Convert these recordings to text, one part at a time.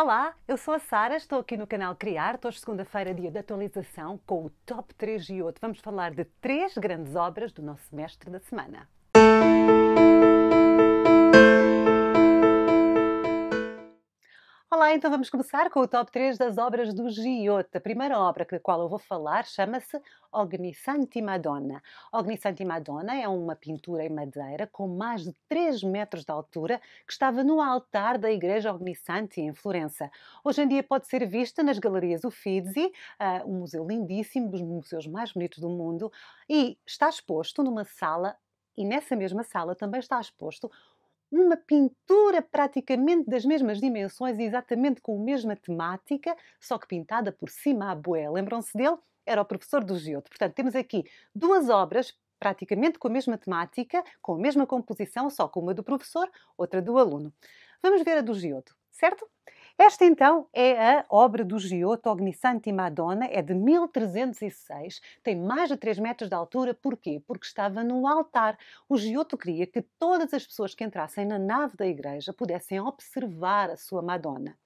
Olá, eu sou a Sara, estou aqui no canal Criar. Hoje, segunda-feira, dia de atualização, com o Top 3 e 8. Vamos falar de três grandes obras do nosso mestre da semana. Olá, então vamos começar com o top 3 das obras do Giotto. A primeira obra da qual eu vou falar chama-se Ogni Santi Madonna. Ogni Santi Madonna é uma pintura em madeira com mais de 3 metros de altura que estava no altar da igreja Ogni Santi em Florença. Hoje em dia pode ser vista nas galerias Uffizi, ah, um museu lindíssimo, um dos museus mais bonitos do mundo, e está exposto numa sala e nessa mesma sala também está exposto uma pintura praticamente das mesmas dimensões e exatamente com a mesma temática, só que pintada por cima à boé. Lembram-se dele? Era o professor do Giotto. Portanto, temos aqui duas obras praticamente com a mesma temática, com a mesma composição, só com uma do professor, outra do aluno. Vamos ver a do Giotto, certo? Esta então é a obra do Giotto Ognissanti Madonna, é de 1306, tem mais de 3 metros de altura, porquê? Porque estava no altar. O Giotto queria que todas as pessoas que entrassem na nave da igreja pudessem observar a sua Madonna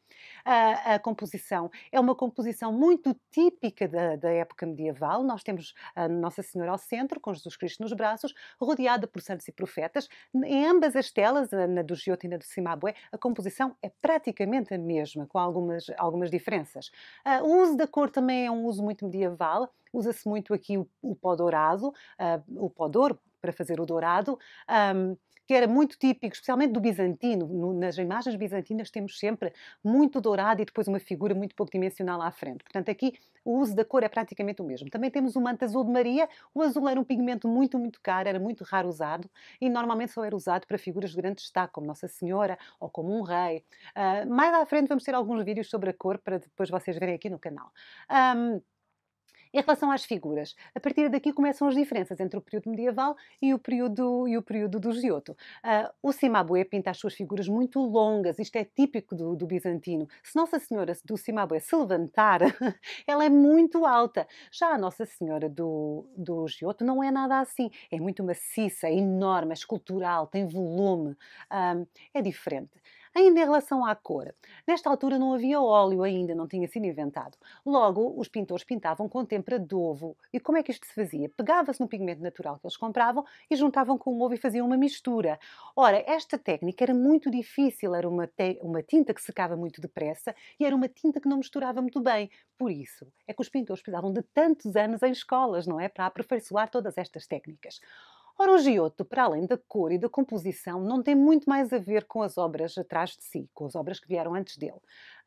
a, a composição. É uma composição muito típica da, da época medieval. Nós temos Nossa Senhora ao centro, com Jesus Cristo nos braços, rodeada por santos e profetas. Em ambas as telas, na do Giotto e na do Cimabue, a composição é praticamente a mesma, com algumas, algumas diferenças. Ah, o uso da cor também é um uso muito medieval. Usa-se muito aqui o, o pó dourado, ah, o pó douro para fazer o dourado que era muito típico, especialmente do bizantino. No, nas imagens bizantinas temos sempre muito dourado e depois uma figura muito pouco dimensional à frente. Portanto, aqui o uso da cor é praticamente o mesmo. Também temos o manto azul de Maria. O azul era um pigmento muito, muito caro, era muito raro usado e normalmente só era usado para figuras de grande destaque, como Nossa Senhora ou como um rei. Uh, mais à frente vamos ter alguns vídeos sobre a cor para depois vocês verem aqui no canal. Um, em relação às figuras, a partir daqui começam as diferenças entre o período medieval e o período, e o período do Giotto. Uh, o Cimabue pinta as suas figuras muito longas, isto é típico do, do bizantino. Se Nossa Senhora do Cimabue se levantar, ela é muito alta. Já a Nossa Senhora do, do Giotto não é nada assim. É muito maciça, é enorme, é escultural, tem volume, um, ah, é diferente. Ainda em relação à cor, nesta altura não havia óleo ainda, não tinha sido inventado. Logo, os pintores pintavam com tempera de ovo. E como é que isto se fazia? Pegava-se no pigmento natural que eles compravam e juntavam com o ovo e faziam uma mistura. Ora, esta técnica era muito difícil, era uma, uma tinta que secava muito depressa e era uma tinta que não misturava muito bem. Por isso é que os pintores precisavam de tantos anos em escolas, não é? Para aperfeiçoar todas estas técnicas. Ora, o Giotto, para além da cor e da composição, não tem muito mais a ver com as obras atrás de si, com as obras que vieram antes dele.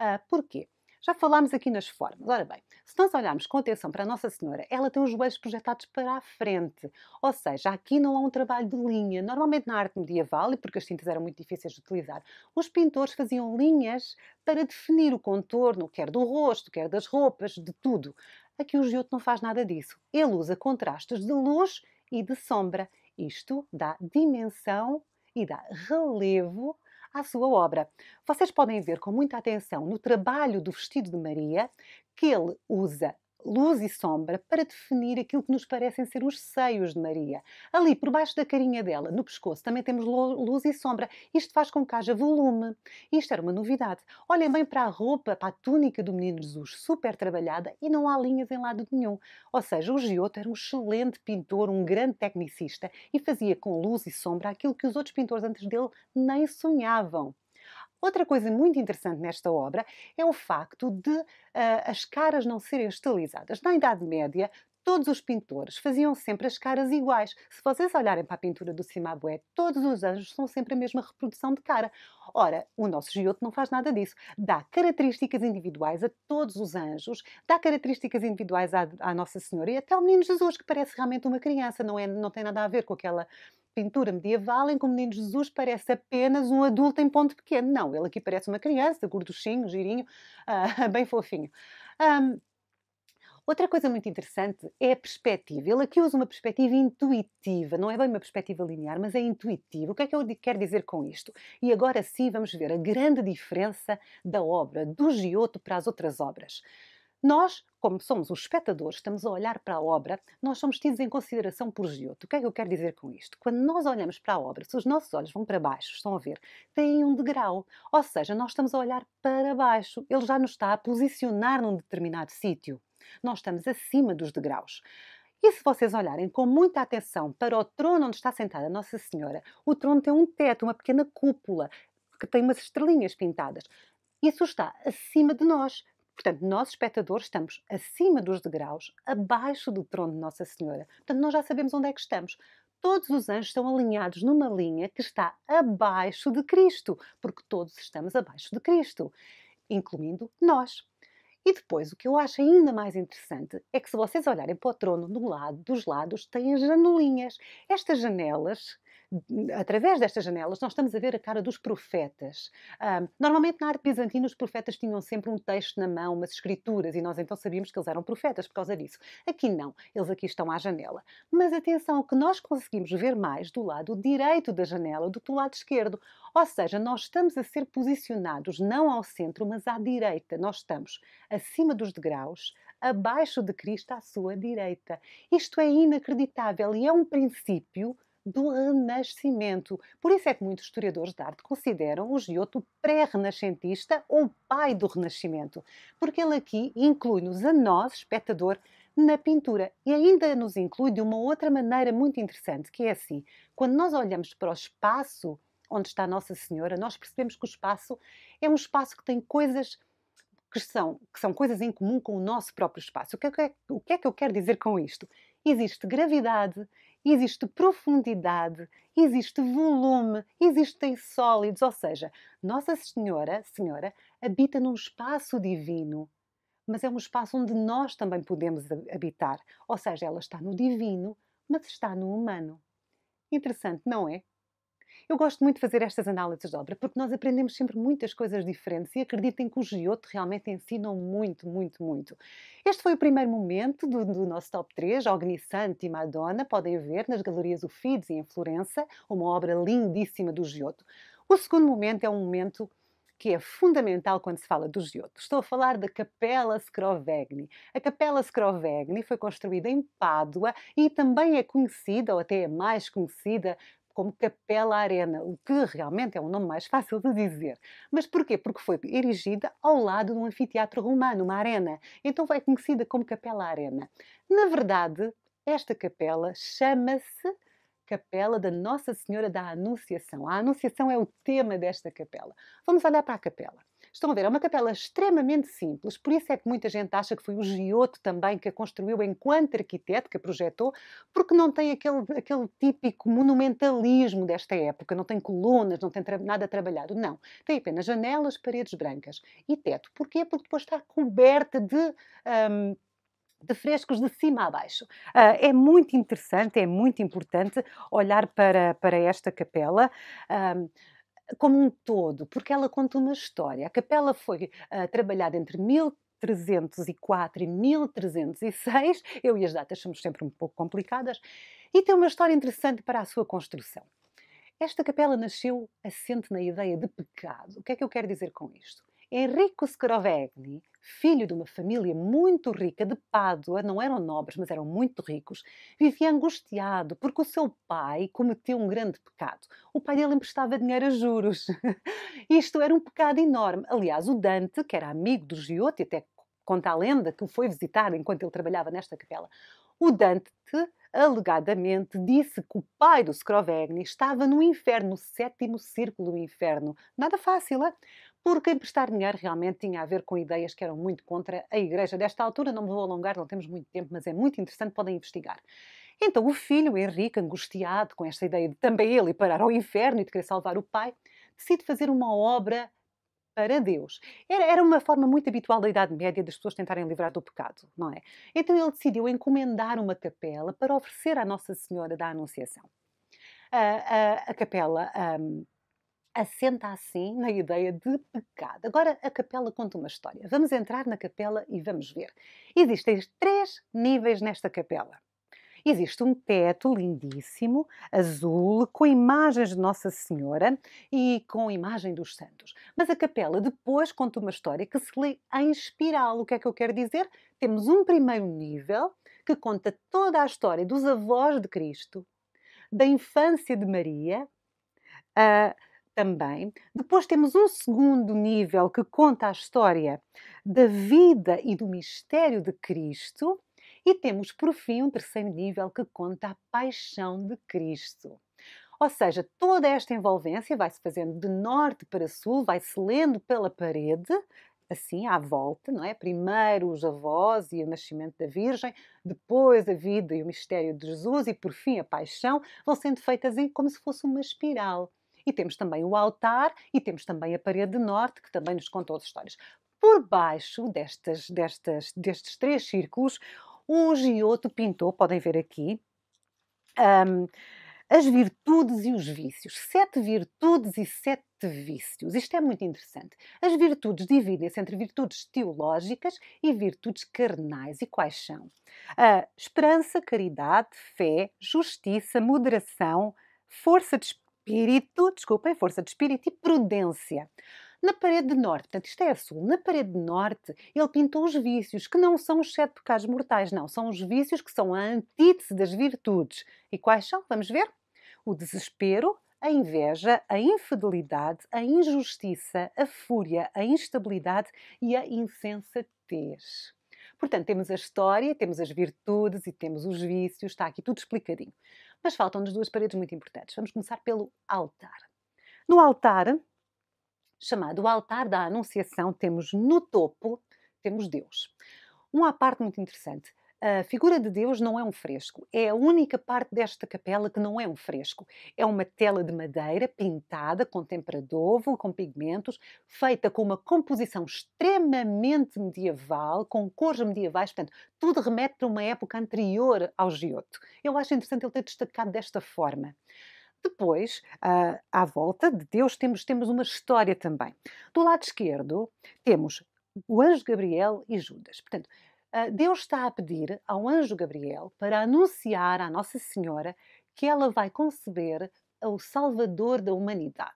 Uh, porquê? Já falámos aqui nas formas. Ora bem, se nós olharmos com atenção para a Nossa Senhora, ela tem os joelhos projetados para a frente. Ou seja, aqui não há um trabalho de linha. Normalmente na arte medieval, e porque as tintas eram muito difíceis de utilizar, os pintores faziam linhas para definir o contorno, quer do rosto, quer das roupas, de tudo. Aqui o Giotto não faz nada disso. Ele usa contrastes de luz e de sombra. Isto dá dimensão e dá relevo à sua obra. Vocês podem ver com muita atenção no trabalho do vestido de Maria que ele usa luz e sombra para definir aquilo que nos parecem ser os seios de Maria. Ali, por baixo da carinha dela, no pescoço, também temos luz e sombra. Isto faz com que haja volume. Isto era uma novidade. Olhem bem para a roupa, para a túnica do menino Jesus, super trabalhada e não há linhas em lado nenhum. Ou seja, o Giotto era um excelente pintor, um grande tecnicista e fazia com luz e sombra aquilo que os outros pintores antes dele nem sonhavam. Outra coisa muito interessante nesta obra é o facto de uh, as caras não serem estilizadas. Na Idade Média, todos os pintores faziam sempre as caras iguais. Se vocês olharem para a pintura do Simabué, todos os anjos são sempre a mesma reprodução de cara. Ora, o nosso Giotto não faz nada disso. Dá características individuais a todos os anjos, dá características individuais à, à Nossa Senhora e até ao Menino Jesus, que parece realmente uma criança, não, é, não tem nada a ver com aquela pintura medieval em que o menino Jesus parece apenas um adulto em ponto pequeno. Não, ele aqui parece uma criança, gorduchinho, girinho, uh, bem fofinho. Um, Outra coisa muito interessante é a perspectiva. Ele aqui usa uma perspectiva intuitiva, não é bem uma perspectiva linear, mas é intuitiva. O que é que eu quero dizer com isto? E agora sim vamos ver a grande diferença da obra do Giotto para as outras obras. Nós, como somos os espectadores, estamos a olhar para a obra, nós somos tidos em consideração por Giotto. O que é que eu quero dizer com isto? Quando nós olhamos para a obra, se os nossos olhos vão para baixo, estão a ver, têm um degrau. Ou seja, nós estamos a olhar para baixo. Ele já nos está a posicionar num determinado sítio. Nós estamos acima dos degraus. E se vocês olharem com muita atenção para o trono onde está sentada Nossa Senhora, o trono tem um teto, uma pequena cúpula, que tem umas estrelinhas pintadas. Isso está acima de nós. Portanto, nós, espectadores, estamos acima dos degraus, abaixo do trono de Nossa Senhora. Portanto, nós já sabemos onde é que estamos. Todos os anjos estão alinhados numa linha que está abaixo de Cristo, porque todos estamos abaixo de Cristo, incluindo nós. E depois, o que eu acho ainda mais interessante é que, se vocês olharem para o trono do lado, dos lados, têm janelinhas. Estas janelas através destas janelas, nós estamos a ver a cara dos profetas. Um, normalmente na arte bizantina, os profetas tinham sempre um texto na mão, umas escrituras, e nós então sabíamos que eles eram profetas por causa disso. Aqui não, eles aqui estão à janela. Mas atenção, que nós conseguimos ver mais do lado direito da janela do que do lado esquerdo. Ou seja, nós estamos a ser posicionados não ao centro, mas à direita. Nós estamos acima dos degraus, abaixo de Cristo à sua direita. Isto é inacreditável e é um princípio do Renascimento. Por isso é que muitos historiadores de arte consideram o Giotto pré-renascentista ou pai do Renascimento, porque ele aqui inclui-nos a nós, espectador, na pintura e ainda nos inclui de uma outra maneira muito interessante, que é assim: quando nós olhamos para o espaço onde está Nossa Senhora, nós percebemos que o espaço é um espaço que tem coisas que são, que são coisas em comum com o nosso próprio espaço. O que, é, é o que é que eu quero dizer com isto? Existe gravidade, existe profundidade, existe volume, existem sólidos, ou seja, Nossa Senhora, Senhora, habita num espaço divino, mas é um espaço onde nós também podemos habitar, ou seja, ela está no divino, mas está no humano. Interessante, não é? Eu gosto muito de fazer estas análises de obra porque nós aprendemos sempre muitas coisas diferentes e acreditem que o Giotto realmente ensinam muito, muito, muito. Este foi o primeiro momento do, do nosso top 3, Ognissanti e Madonna, podem ver nas galerias Uffizi em Florença, uma obra lindíssima do Giotto. O segundo momento é um momento que é fundamental quando se fala do Giotto. Estou a falar da Capela Scrovegni. A Capela Scrovegni foi construída em Pádua e também é conhecida, ou até é mais conhecida, como Capela Arena, o que realmente é um nome mais fácil de dizer. Mas porquê? Porque foi erigida ao lado de um anfiteatro romano, uma arena. Então é conhecida como Capela Arena. Na verdade, esta capela chama-se capela da Nossa Senhora da Anunciação. A Anunciação é o tema desta capela. Vamos olhar para a capela. Estão a ver, é uma capela extremamente simples, por isso é que muita gente acha que foi o Giotto também que a construiu enquanto arquiteto, que a projetou, porque não tem aquele, aquele típico monumentalismo desta época, não tem colunas, não tem tra nada trabalhado, não. Tem apenas janelas, paredes brancas e teto. Porquê? Porque depois está coberta de... Um, de frescos de cima a baixo. Uh, é muito interessante, é muito importante olhar para, para esta capela. Hum, como um todo, porque ela conta uma história. A capela foi uh, trabalhada entre 1304 e 1306, eu e as datas somos sempre um pouco complicadas, e tem uma história interessante para a sua construção. Esta capela nasceu assente na ideia de pecado. O que é que eu quero dizer com isto? Enrico Scrovegni, filho de uma família muito rica de Pádua, não eram nobres, mas eram muito ricos, vivia angustiado porque o seu pai cometeu um grande pecado. O pai dele emprestava dinheiro a juros. Isto era um pecado enorme. Aliás, o Dante, que era amigo do Giotto, e até conta a lenda que o foi visitar enquanto ele trabalhava nesta capela, o Dante alegadamente disse que o pai do Scrovegni estava no inferno, no sétimo círculo do inferno. Nada fácil, é? porque emprestar dinheiro realmente tinha a ver com ideias que eram muito contra a Igreja. Desta altura não me vou alongar, não temos muito tempo, mas é muito interessante, podem investigar. Então o filho, Henrique, angustiado com esta ideia de também ele ir parar ao inferno e de querer salvar o pai, decide fazer uma obra para Deus. Era, era uma forma muito habitual da Idade Média das pessoas tentarem livrar do pecado, não é? Então ele decidiu encomendar uma capela para oferecer à Nossa Senhora da Anunciação. A, a, a capela hum, assenta assim na ideia de pecado. Agora a capela conta uma história. Vamos entrar na capela e vamos ver. Existem três níveis nesta capela. Existe um teto lindíssimo, azul, com imagens de Nossa Senhora e com imagem dos santos. Mas a capela depois conta uma história que se lê em espiral. O que é que eu quero dizer? Temos um primeiro nível que conta toda a história dos avós de Cristo, da infância de Maria, uh, também. Depois temos um segundo nível que conta a história da vida e do mistério de Cristo. E temos, por fim, um terceiro nível que conta a paixão de Cristo. Ou seja, toda esta envolvência vai-se fazendo de norte para sul, vai-se lendo pela parede, assim à volta, não é? Primeiro os avós e o nascimento da Virgem, depois a vida e o mistério de Jesus e por fim a paixão, vão sendo feitas em, como se fosse uma espiral e temos também o altar e temos também a parede norte, que também nos contou as histórias. Por baixo destas, destas, destes três círculos, um Giotto pintou, podem ver aqui, um, as virtudes e os vícios. Sete virtudes e sete vícios. Isto é muito interessante. As virtudes dividem-se entre virtudes teológicas e virtudes carnais. E quais são? esperança, caridade, fé, justiça, moderação, força de espírito espírito, desculpem, força de espírito e prudência. Na parede norte, portanto, isto é a sul, na parede norte ele pintou os vícios, que não são os sete pecados mortais, não, são os vícios que são a antítese das virtudes. E quais são? Vamos ver? O desespero, a inveja, a infidelidade, a injustiça, a fúria, a instabilidade e a insensatez. Portanto, temos a história, temos as virtudes e temos os vícios, está aqui tudo explicadinho. Mas faltam-nos duas paredes muito importantes. Vamos começar pelo altar. No altar, chamado altar da Anunciação, temos no topo, temos Deus. Uma parte muito interessante. A figura de Deus não é um fresco, é a única parte desta capela que não é um fresco. É uma tela de madeira pintada com tempera de ovo, com pigmentos, feita com uma composição extremamente medieval, com cores medievais, portanto, tudo remete para uma época anterior ao Giotto. Eu acho interessante ele ter destacado desta forma. Depois, à volta de Deus, temos, temos uma história também. Do lado esquerdo, temos o anjo Gabriel e Judas. Portanto, ah, Deus está a pedir ao anjo Gabriel para anunciar à Nossa Senhora que ela vai conceber o Salvador da humanidade.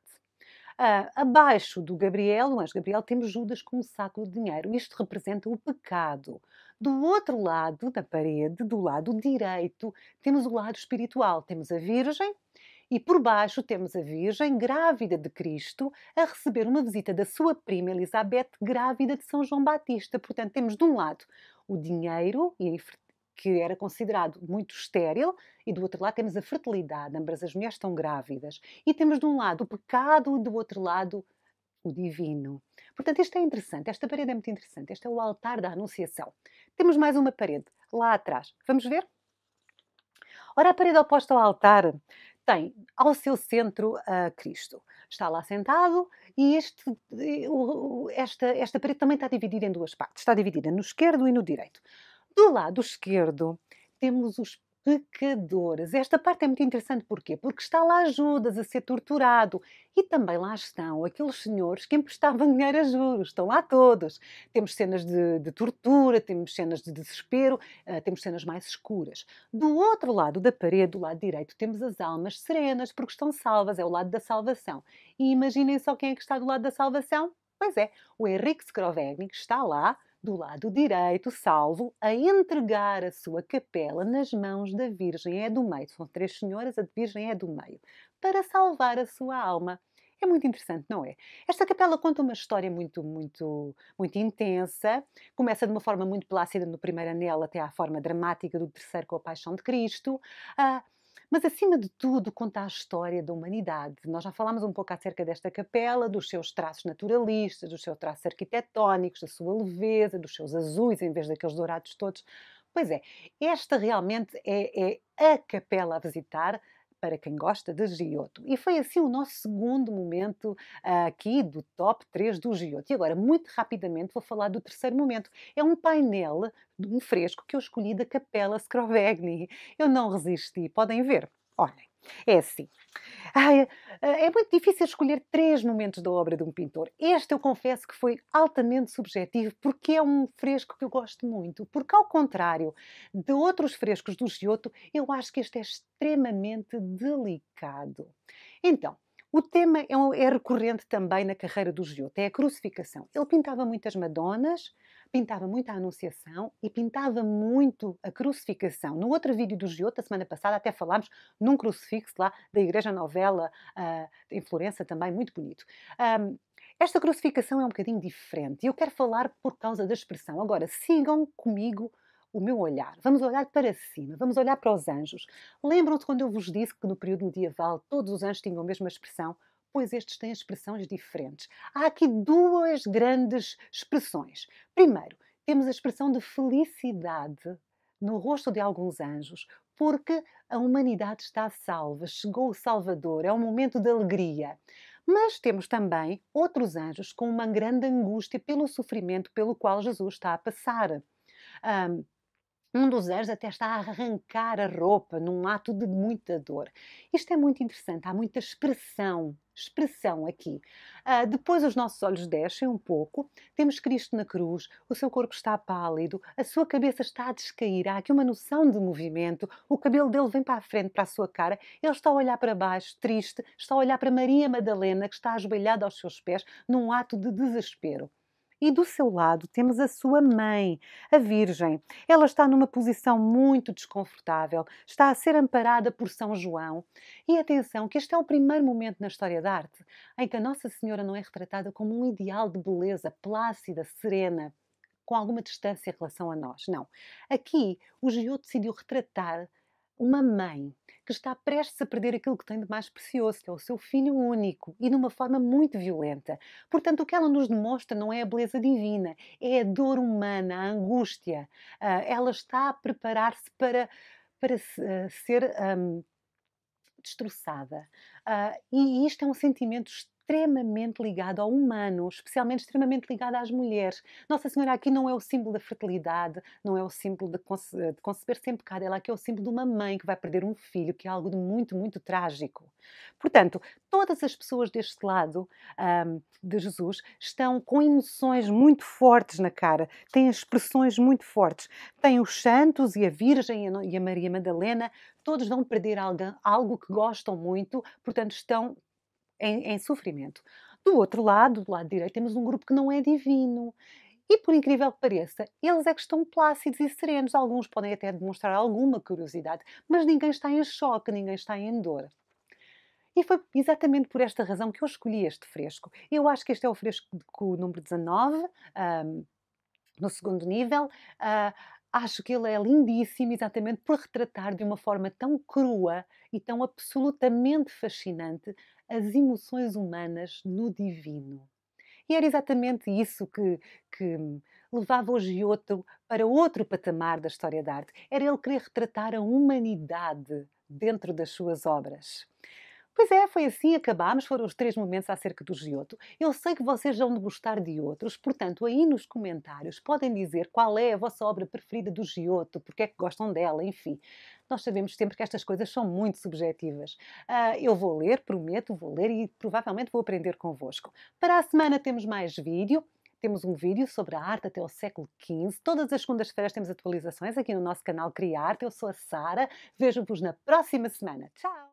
Uh, abaixo do Gabriel, o anjo Gabriel, temos Judas com um saco de dinheiro. Isto representa o pecado. Do outro lado da parede, do lado direito, temos o lado espiritual. Temos a Virgem e por baixo temos a Virgem grávida de Cristo a receber uma visita da sua prima Elizabeth, grávida de São João Batista. Portanto, temos de um lado o dinheiro e a que era considerado muito estéril, e do outro lado temos a fertilidade, ambas as mulheres estão grávidas. E temos de um lado o pecado e do outro lado o divino. Portanto, isto é interessante, esta parede é muito interessante, este é o altar da Anunciação. Temos mais uma parede lá atrás, vamos ver? Ora, a parede oposta ao altar tem ao seu centro uh, Cristo. Está lá sentado, e este, eh, esta, esta parede também está dividida em duas partes. Está dividida no esquerdo e no direito. Do lado esquerdo temos os pecadores. Esta parte é muito interessante, porquê? Porque está lá Judas a ser torturado e também lá estão aqueles senhores que emprestavam dinheiro a juros, estão lá todos. Temos cenas de, de tortura, temos cenas de desespero, uh, temos cenas mais escuras. Do outro lado da parede, do lado direito, temos as almas serenas, porque estão salvas, é o lado da salvação. E imaginem só quem é que está do lado da salvação? Pois é, o Henrique Scrovegni, que está lá, do lado direito, salvo, a entregar a sua capela nas mãos da Virgem é do meio. São três senhoras, a de Virgem é do meio, para salvar a sua alma. É muito interessante, não é? Esta capela conta uma história muito, muito, muito intensa. Começa de uma forma muito plácida no primeiro anel até à forma dramática do terceiro com a Paixão de Cristo. Ah, mas, acima de tudo, conta a história da humanidade. Nós já falámos um pouco acerca desta capela, dos seus traços naturalistas, dos seus traços arquitetónicos, da sua leveza, dos seus azuis em vez daqueles dourados todos. Pois é, esta realmente é, é a capela a visitar para quem gosta de Giotto. E foi assim o nosso segundo momento uh, aqui do top 3 do Giotto. E agora, muito rapidamente, vou falar do terceiro momento. É um painel, um fresco que eu escolhi da Capela Scrovegni. Eu não resisti, podem ver. Olhem, é assim. Ai, eh, é muito difícil escolher três momentos da obra de um pintor. Este eu confesso que foi altamente subjetivo, porque é um fresco que eu gosto muito. Porque, ao contrário de outros frescos do Giotto, eu acho que este é extremamente delicado. Então, o tema é, é recorrente também na carreira do Giotto, é a crucificação. Ele pintava muitas Madonas, pintava muito a Anunciação e pintava muito a crucificação. No outro vídeo do da semana passada, até falámos num crucifixo lá da Igreja Novela uh, em Florença, também muito bonito. Um, esta crucificação é um bocadinho diferente e eu quero falar por causa da expressão. Agora, sigam comigo o meu olhar. Vamos olhar para cima, vamos olhar para os anjos. Lembram-se quando eu vos disse que no período medieval todos os anjos tinham a mesma expressão? pois estes têm expressões diferentes. Há aqui duas grandes expressões. Primeiro, temos a expressão de felicidade no rosto de alguns anjos, porque a humanidade está salva, chegou o Salvador, é um momento de alegria. Mas temos também outros anjos com uma grande angústia pelo sofrimento pelo qual Jesus está a passar. Um, um dos anjos até está a arrancar a roupa num ato de muita dor. Isto é muito interessante, há muita expressão expressão aqui. Uh, depois os nossos olhos descem um pouco, temos Cristo na cruz, o seu corpo está pálido, a sua cabeça está a descair, há aqui uma noção de movimento, o cabelo dele vem para a frente, para a sua cara, ele está a olhar para baixo, triste, está a olhar para Maria Madalena, que está ajoelhada aos seus pés, num ato de desespero e do seu lado temos a sua mãe, a Virgem. Ela está numa posição muito desconfortável, está a ser amparada por São João. E atenção, que este é o primeiro momento na história da arte em que a Nossa Senhora não é retratada como um ideal de beleza plácida, serena, com alguma distância em relação a nós. Não. Aqui, o Giotto decidiu retratar uma mãe, que está prestes a perder aquilo que tem de mais precioso, que é o seu filho único, e de uma forma muito violenta. Portanto, o que ela nos demonstra não é a beleza divina, é a dor humana, a angústia. Ah, ela está a preparar-se para, para ah, ser. Um, destroçada. Uh, e isto é um sentimento extremamente ligado ao humano, especialmente extremamente ligado às mulheres. Nossa Senhora aqui não é o símbolo da fertilidade, não é o símbolo de, conce de conceber sem pecado, ela aqui é o símbolo de uma mãe que vai perder um filho, que é algo de muito, muito trágico. Portanto, todas as pessoas deste lado um, de Jesus estão com emoções muito fortes na cara, têm expressões muito fortes. Tem os santos e a Virgem e a Maria Madalena, todos vão perder algo, algo que gostam muito, portanto estão em, em sofrimento. Do outro lado, do lado direito, temos um grupo que não é divino. E por incrível que pareça, eles é que estão plácidos e serenos. Alguns podem até demonstrar alguma curiosidade, mas ninguém está em choque, ninguém está em dor. E foi exatamente por esta razão que eu escolhi este fresco. Eu acho que este é o fresco número 19, um, no segundo nível. Uh, acho que ele é lindíssimo exatamente por retratar de uma forma tão crua e tão absolutamente fascinante as emoções humanas no divino. E era exatamente isso que, que levava o Giotto para outro patamar da história da arte. Era ele querer retratar a humanidade dentro das suas obras. Pois é, foi assim, acabámos, foram os três momentos acerca do Giotto. Eu sei que vocês vão gostar de outros, portanto, aí nos comentários podem dizer qual é a vossa obra preferida do Giotto, porque é que gostam dela, enfim. Nós sabemos sempre que estas coisas são muito subjetivas. Uh, eu vou ler, prometo, vou ler e provavelmente vou aprender convosco. Para a semana temos mais vídeo. Temos um vídeo sobre a arte até o século XV. Todas as segundas-feiras temos atualizações aqui no nosso canal Criarte. Eu sou a Sara. Vejo-vos na próxima semana. Tchau!